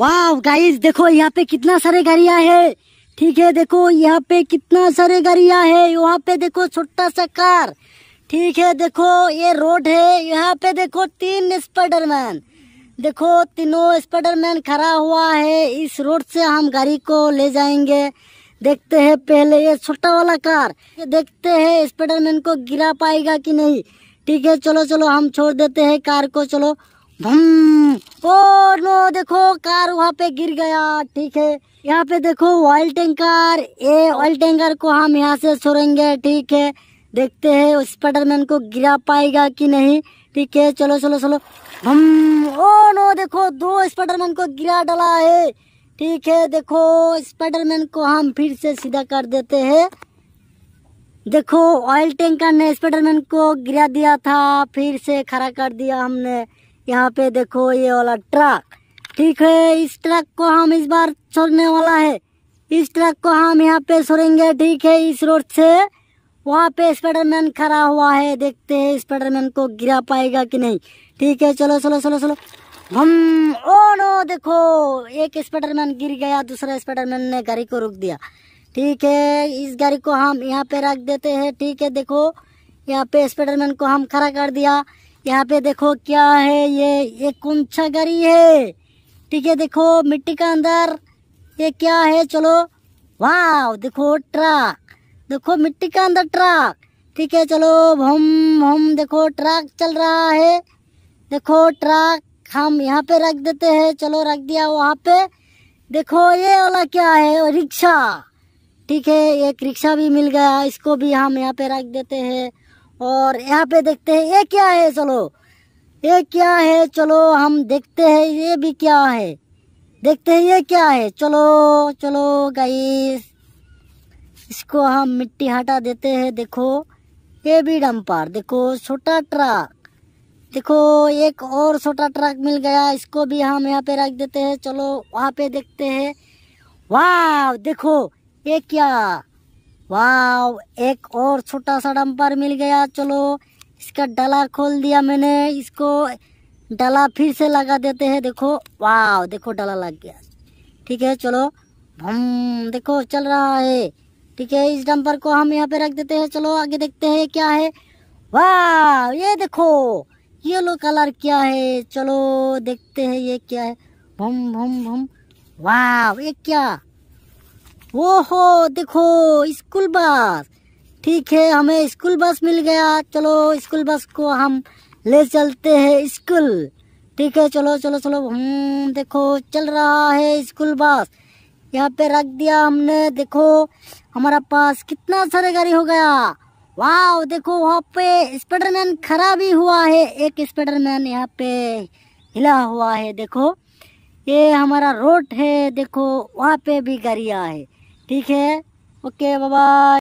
वाह गाइस देखो यहाँ पे कितना सारे गाड़िया है ठीक है देखो यहाँ पे कितना सारे गाड़िया है यहाँ पे देखो छोटा सा कार ठीक है देखो ये रोड है यहाँ पे देखो तीन स्पाइडरमैन देखो तीनों स्पाइडरमैन खड़ा हुआ है इस रोड से हम गाड़ी को ले जाएंगे देखते हैं पहले ये छोटा वाला कार देखते हैं स्पाइडरमैन को गिरा पाएगा कि नहीं ठीक है चलो चलो हम छोड़ देते हैं कार को चलो भम और नो देखो कार वहाँ पे गिर गया ठीक है यहाँ पे देखो ऑयल टैंकर ये ऑयल टैंकर को हम यहाँ से छोड़ेंगे ठीक है देखते हैं स्पाइडरमैन को गिरा पाएगा कि नहीं ठीक है चलो चलो चलो हम ओ नो देखो दो स्पाइडरमैन को गिरा डाला है ठीक है देखो स्पाइडरमैन को हम फिर से सीधा कर देते हैं देखो ऑयल टैंकर ने स्पाइडरमैन को गिरा दिया था फिर से खड़ा कर दिया हमने यहाँ पे देखो ये वाला ट्रक ठीक है इस ट्रक को हम इस बार छोड़ने वाला है इस ट्रक को हम यहाँ पे छोड़ेंगे ठीक है इस रोड से वहाँ पे स्पाइडरमैन खड़ा हुआ है देखते हैं स्पाइडरमैन को गिरा पाएगा कि नहीं ठीक है चलो चलो चलो चलो हम ओ नो देखो एक स्पाइडरमैन गिर गया दूसरा स्पाइडरमैन ने गाड़ी को रोक दिया ठीक है इस गाड़ी को हम यहाँ पे रख देते हैं ठीक है देखो यहाँ पे स्पाइडरमैन को हम खड़ा कर दिया यहाँ पे देखो क्या है ये ये कुंछा गरी है ठीक है देखो मिट्टी का अंदर ये क्या है चलो वाह देखो ट्रक देखो मिट्टी का अंदर ट्रक ठीक है चलो हम हम देखो ट्रक चल रहा है देखो ट्रक हम यहाँ पे रख देते हैं चलो रख दिया वहाँ पे देखो ये वाला क्या है रिक्शा ठीक है एक रिक्शा भी मिल गया इसको भी हम यहाँ पे रख देते हैं और यहाँ पे देखते हैं ये क्या है चलो ये क्या है चलो हम देखते हैं ये भी क्या है देखते हैं ये क्या है चलो चलो गई इसको हम मिट्टी हटा देते हैं देखो ये भी डंपर देखो छोटा ट्रक देखो एक और छोटा ट्रक मिल गया इसको भी हम यहाँ पे रख देते हैं चलो वहाँ पे देखते हैं वाह देखो ये क्या वाह एक और छोटा सा डंपर मिल गया चलो इसका डला खोल दिया मैंने इसको डला फिर से लगा देते हैं देखो वाह देखो डला लग गया ठीक है चलो हम देखो चल रहा है ठीक है इस डंपर को हम यहाँ पे रख देते हैं चलो आगे देखते हैं क्या है वाह ये देखो येलो कलर क्या है चलो देखते हैं ये क्या है भम भम भम वाह ये क्या वो हो देखो स्कूल बस ठीक है हमें स्कूल बस मिल गया चलो स्कूल बस को हम ले चलते हैं स्कूल ठीक है चलो चलो चलो हम हम्म, देखो चल रहा है स्कूल बस यहाँ पे रख दिया हमने देखो हमारा पास कितना सारे गाड़ी हो गया वाह देखो वहाँ पे स्पाइडरमैन खड़ा भी हुआ है एक स्पाइडरमैन यहाँ पे हिला हुआ है देखो ये हमारा रोड है देखो वहाँ पे भी गाड़िया है ठीक है ओके बाय